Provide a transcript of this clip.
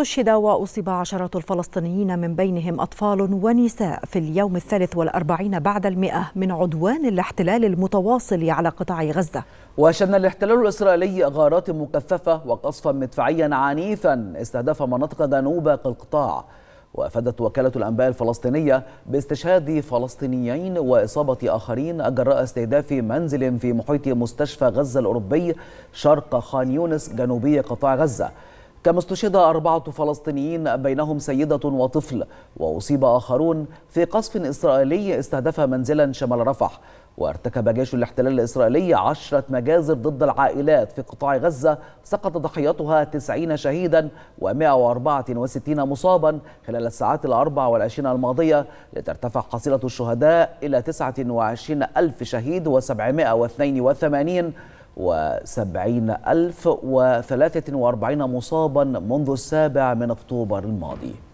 استشهد وأصيب عشرة الفلسطينيين من بينهم أطفال ونساء في اليوم الثالث والأربعين بعد المئة من عدوان الاحتلال المتواصل على قطاع غزة وشن الاحتلال الإسرائيلي غارات مكثفة وقصفا مدفعيا عنيفا استهدف مناطق جنوب القطاع وافادت وكاله الانباء الفلسطينيه باستشهاد فلسطينيين واصابه اخرين جراء استهداف منزل في محيط مستشفى غزه الاوروبي شرق خان يونس جنوبي قطاع غزه كما استشهد أربعة فلسطينيين بينهم سيدة وطفل وأصيب آخرون في قصف إسرائيلي استهدف منزلا شمال رفح وارتكب جيش الاحتلال الإسرائيلي عشرة مجازر ضد العائلات في قطاع غزة سقط ضحيتها 90 شهيدا و164 مصابا خلال الساعات الأربع والعشرين الماضية لترتفع حصيلة الشهداء إلى وعشرين ألف شهيد و782 وسبعين ألف وثلاثة وأربعين مصابا منذ السابع من أكتوبر الماضي